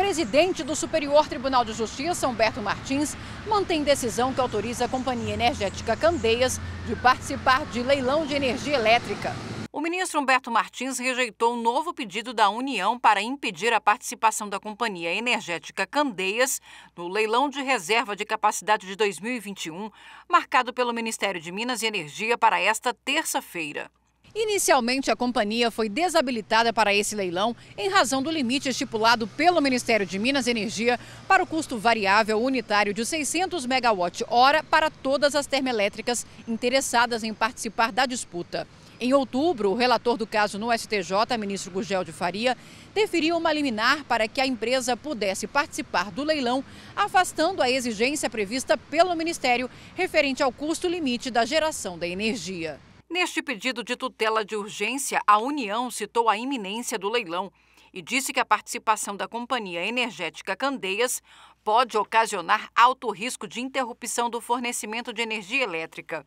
presidente do Superior Tribunal de Justiça, Humberto Martins, mantém decisão que autoriza a Companhia Energética Candeias de participar de leilão de energia elétrica. O ministro Humberto Martins rejeitou um novo pedido da União para impedir a participação da companhia energética Candeias no leilão de reserva de capacidade de 2021, marcado pelo Ministério de Minas e Energia para esta terça-feira. Inicialmente, a companhia foi desabilitada para esse leilão em razão do limite estipulado pelo Ministério de Minas e Energia para o custo variável unitário de 600 megawatt-hora para todas as termoelétricas interessadas em participar da disputa. Em outubro, o relator do caso no STJ, ministro Gugel de Faria, deferiu uma liminar para que a empresa pudesse participar do leilão, afastando a exigência prevista pelo Ministério referente ao custo limite da geração da energia. Neste pedido de tutela de urgência, a União citou a iminência do leilão e disse que a participação da companhia energética Candeias pode ocasionar alto risco de interrupção do fornecimento de energia elétrica.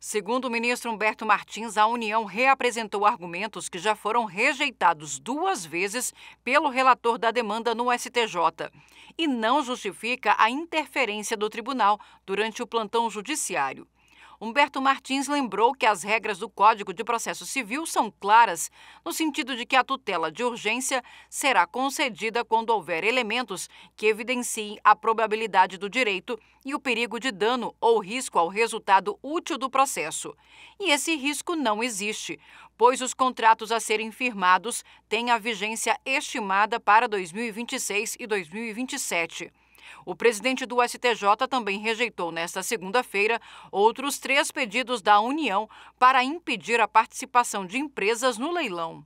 Segundo o ministro Humberto Martins, a União reapresentou argumentos que já foram rejeitados duas vezes pelo relator da demanda no STJ e não justifica a interferência do tribunal durante o plantão judiciário. Humberto Martins lembrou que as regras do Código de Processo Civil são claras, no sentido de que a tutela de urgência será concedida quando houver elementos que evidenciem a probabilidade do direito e o perigo de dano ou risco ao resultado útil do processo. E esse risco não existe, pois os contratos a serem firmados têm a vigência estimada para 2026 e 2027. O presidente do STJ também rejeitou nesta segunda-feira outros três pedidos da União para impedir a participação de empresas no leilão.